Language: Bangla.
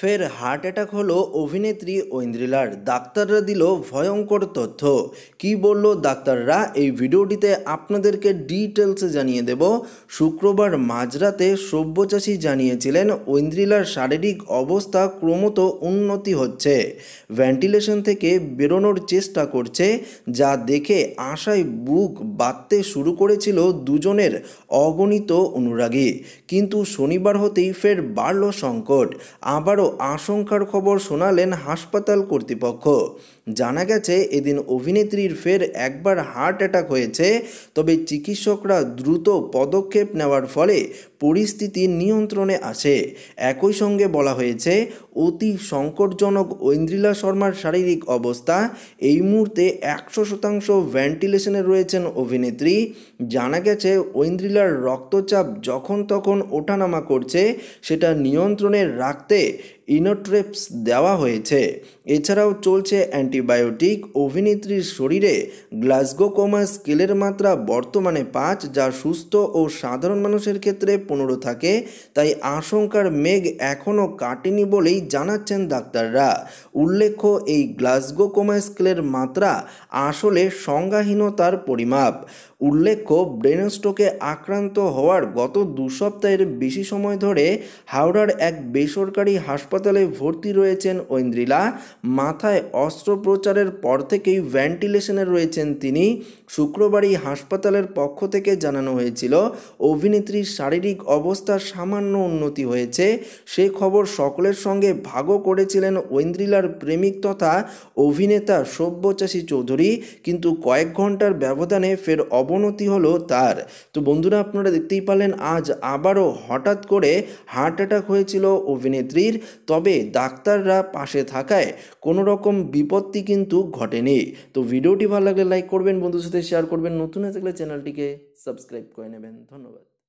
ফের হার্ট অ্যাটাক হলো অভিনেত্রী ঐন্দ্রিলার ডাক্তাররা দিল ভয়ঙ্কর তথ্য কি বলল ডাক্তাররা এই ভিডিওটিতে আপনাদেরকে ডিটেলসে জানিয়ে দেব শুক্রবার মাঝরাতে সব্যচাষী জানিয়েছিলেন ঐন্দ্রিলার শারীরিক অবস্থা ক্রমত উন্নতি হচ্ছে ভেন্টিলেশন থেকে বেরোনোর চেষ্টা করছে যা দেখে আশায় বুক বাঁধতে শুরু করেছিল দুজনের অগণিত অনুরাগী কিন্তু শনিবার হতেই ফের বাড়ল সংকট আবারও আশঙ্কার খবর শোনালেন হাসপাতাল কর্তৃপক্ষ জানা গেছে এদিন অভিনেত্রীর ফের একবার হার্ট অ্যাটাক হয়েছে তবে চিকিৎসকরা দ্রুত পদক্ষেপ নেওয়ার ফলে পরিস্থিতি নিয়ন্ত্রণে আসে একই সঙ্গে বলা হয়েছে অতি সংকটজনক ঐন্দ্রিলা শর্মার শারীরিক অবস্থা এই মুহূর্তে একশো শতাংশ ভেন্টিলেশনে রয়েছেন অভিনেত্রী জানা গেছে ঐন্দ্রিলার রক্তচাপ যখন তখন ওঠানামা করছে সেটা নিয়ন্ত্রণে রাখতে ইনোট্রেপস দেওয়া হয়েছে এছাড়াও চলছে অ্যান্টিবায়োটিক অভিনেত্রীর শরীরে গ্লাসগোকোমা স্কেলের মাত্রা বর্তমানে পাঁচ যা সুস্থ ও সাধারণ মানুষের ক্ষেত্রে পনেরো থাকে তাই আশঙ্কার মেঘ এখনও কাটেনি বলেই জানাচ্ছেন ডাক্তাররা উল্লেখ্য এই গ্লাসগোকোমা স্কেলের মাত্রা আসলে সংজ্ঞাহীনতার পরিমাপ উল্লেখ্য ব্রেন স্ট্রোকে আক্রান্ত হওয়ার গত দু সপ্তাহের বেশি সময় ধরে হাওড়ার এক বেসরকারি হাসপাতাল হাসপাতালে ভর্তি রয়েছেন ঐন্দ্রিলা মাথায় অস্ত্রোপচারের পর থেকেই ভেন্টিলেশনে রয়েছেন তিনি শুক্রবারই হাসপাতালের পক্ষ থেকে জানানো হয়েছিল অভিনেত্রীর শারীরিক অবস্থার সামান্য উন্নতি হয়েছে সে খবর সকলের সঙ্গে ভাগও করেছিলেন ঐন্দ্রিলার প্রেমিক তথা অভিনেতা সব্যচাষী চৌধুরী কিন্তু কয়েক ঘন্টার ব্যবধানে ফের অবনতি হলো তার তো বন্ধুরা আপনারা দেখতেই পালেন আজ আবারও হঠাৎ করে হার্ট অ্যাটাক হয়েছিল অভিনেত্রীর তবে ডাক্তাররা পাশে থাকায় কোনো রকম বিপত্তি কিন্তু ঘটেনি তো ভিডিওটি ভালো লাগলে লাইক করবেন বন্ধুর সাথে শেয়ার করবেন নতুন হয়ে থাকলে চ্যানেলটিকে সাবস্ক্রাইব করে নেবেন ধন্যবাদ